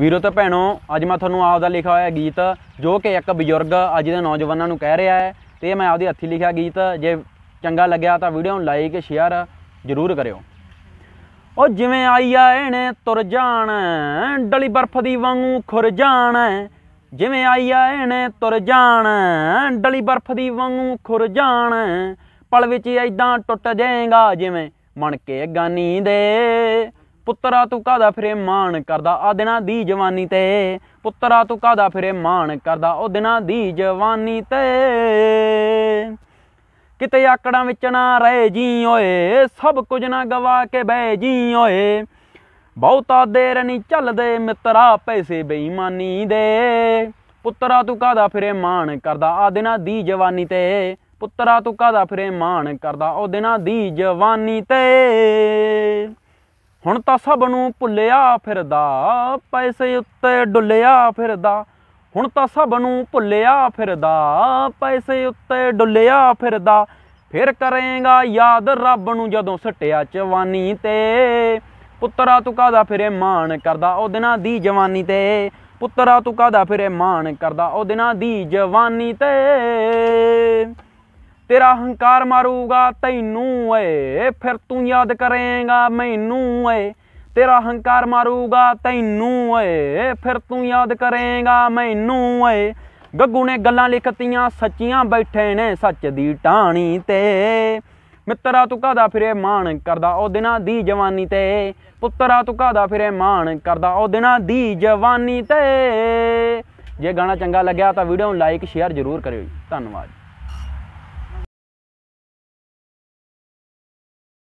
ਵੀਰੋ ਤੇ ਭੈਣੋ ਅੱਜ ਮੈਂ ਤੁਹਾਨੂੰ ਆਪ ਦਾ ਲਿਖਿਆ ਹੋਇਆ ਗੀਤ ਜੋ ਕਿ ਇੱਕ ਬਜ਼ੁਰਗ ਅੱਜ ਦੇ ਨੌਜਵਾਨਾਂ ਨੂੰ ਕਹਿ ਰਿਹਾ ਹੈ ਤੇ ਮੈਂ ਆਪਦੇ ਹੱਥੀ ਲਿਖਿਆ ਗੀਤ ਜੇ ਚੰਗਾ ਲੱਗਿਆ ਤਾਂ ਵੀਡੀਓ ਨੂੰ ਲਾਈਕ ਸ਼ੇਅਰ ਜ਼ਰੂਰ ਕਰਿਓ ਉਹ ਜਿਵੇਂ ਆਈ ਆ ਇਹਨੇ ਤੁਰ ਜਾਣ ਡਲੀ ਬਰਫ਼ ਦੀ ਵਾਂਗੂ ਖੁਰ ਜਾਣ ਜਿਵੇਂ ਆਈ ਆ ਇਹਨੇ ਤੁਰ ਜਾਣ ਡਲੀ ਬਰਫ਼ ਦੀ ਵਾਂਗੂ ਖੁਰ ਜਾਣ ਪਲ ਵਿੱਚ ਐਦਾਂ ਟੁੱਟ ਜਾਏਗਾ ਜਿਵੇਂ ਮਣ ਕੇ ਗਾਨੀ ਦੇ ਪੁੱਤਰਾ ਤੂੰ ਕਾਦਾ ਫਿਰੇ ਮਾਣ ਕਰਦਾ ਆ ਦਿਨਾਂ ਦੀ ਜਵਾਨੀ ਤੇ ਪੁੱਤਰਾ ਤੂੰ ਕਾਦਾ ਫਿਰੇ ਮਾਣ ਕਰਦਾ ਉਹ ਦਿਨਾਂ ਦੀ ਜਵਾਨੀ ਤੇ ਕਿਤੇ ਆਕੜਾਂ ਵਿੱਚ ਨਾ ਰਹੇ ਜੀ ਓਏ ਸਭ ਕੁਝ ਨਾ ਗਵਾ ਕੇ ਬਹਿ ਜੀ ਓਏ ਬਹੁਤਾ ਦੇਰ ਨਹੀਂ ਚੱਲਦੇ ਮਿੱਤਰਾ ਪੈਸੇ ਬੇਈਮਾਨੀ ਦੇ ਪੁੱਤਰਾ ਤੂੰ ਕਾਦਾ ਫਿਰੇ ਮਾਣ ਕਰਦਾ ਆ ਦਿਨਾਂ ਦੀ ਜਵਾਨੀ ਤੇ ਪੁੱਤਰਾ ਤੂੰ ਕਾਦਾ ਫਿਰੇ ਮਾਣ ਕਰਦਾ ਉਹ ਦਿਨਾਂ ਦੀ ਜਵਾਨੀ ਤੇ ਹੁਣ ਤਾਂ ਸਭ ਨੂੰ ਭੁੱਲਿਆ ਫਿਰਦਾ ਪੈਸੇ ਉੱਤੇ ਡੁੱਲਿਆ ਫਿਰਦਾ ਹੁਣ ਤਾਂ ਸਭ ਨੂੰ ਭੁੱਲਿਆ ਫਿਰਦਾ ਪੈਸੇ ਉੱਤੇ ਡੁੱਲਿਆ ਫਿਰਦਾ ਫਿਰ ਕਰੇਗਾ ਯਾਦ ਰੱਬ ਨੂੰ ਜਦੋਂ ਸਟਿਆ ਜਵਾਨੀ ਤੇ ਪੁੱਤਰਾ ਤੂੰ ਕਾਦਾ ਫਿਰੇ ਮਾਣ ਕਰਦਾ ਉਹ ਦਿਨਾਂ ਦੀ ਜਵਾਨੀ ਤੇ ਪੁੱਤਰਾ ਤੂੰ ਕਾਦਾ ਫਿਰੇ ਮਾਣ ਕਰਦਾ ਉਹ ਦਿਨਾਂ ਦੀ ਜਵਾਨੀ ਤੇ ਤੇਰਾ ਹੰਕਾਰ ਮਾਰੂਗਾ ਤੈਨੂੰ ਏ ਫਿਰ ਤੂੰ ਯਾਦ ਕਰੇਗਾ ਮੈਨੂੰ ਏ ਤੇਰਾ ਹੰਕਾਰ ਮਾਰੂਗਾ ਤੈਨੂੰ ਏ ਫਿਰ ਤੂੰ ਯਾਦ ਕਰੇਗਾ ਮੈਨੂੰ ਏ ਗੱਗੂ ਨੇ ਗੱਲਾਂ ਲਿਖਤੀਆਂ ਸੱਚੀਆਂ ਬੈਠੇ ਨੇ ਸੱਚ ਦੀ ਟਾਣੀ ਤੇ ਮਿੱਤਰਾ ਤੂੰ ਕਾਦਾ ਫਿਰੇ ਮਾਣ ਕਰਦਾ ਉਹ ਦਿਨਾਂ ਦੀ ਜਵਾਨੀ ਤੇ ਪੁੱਤਰਾ ਤੂੰ ਕਾਦਾ ਫਿਰੇ ਮਾਣ ਕਰਦਾ ਉਹ ਦਿਨਾਂ ਦੀ ਜਵਾਨੀ ਤੇ ਜੇ ਗਾਣਾ ਚੰਗਾ ਲੱਗਿਆ ਤਾਂ ਵੀਡੀਓ ਨੂੰ ਲਾਈਕ ਸ਼ੇਅਰ ਜ਼ਰੂਰ ਕਰਿਓ ਧੰਨਵਾਦ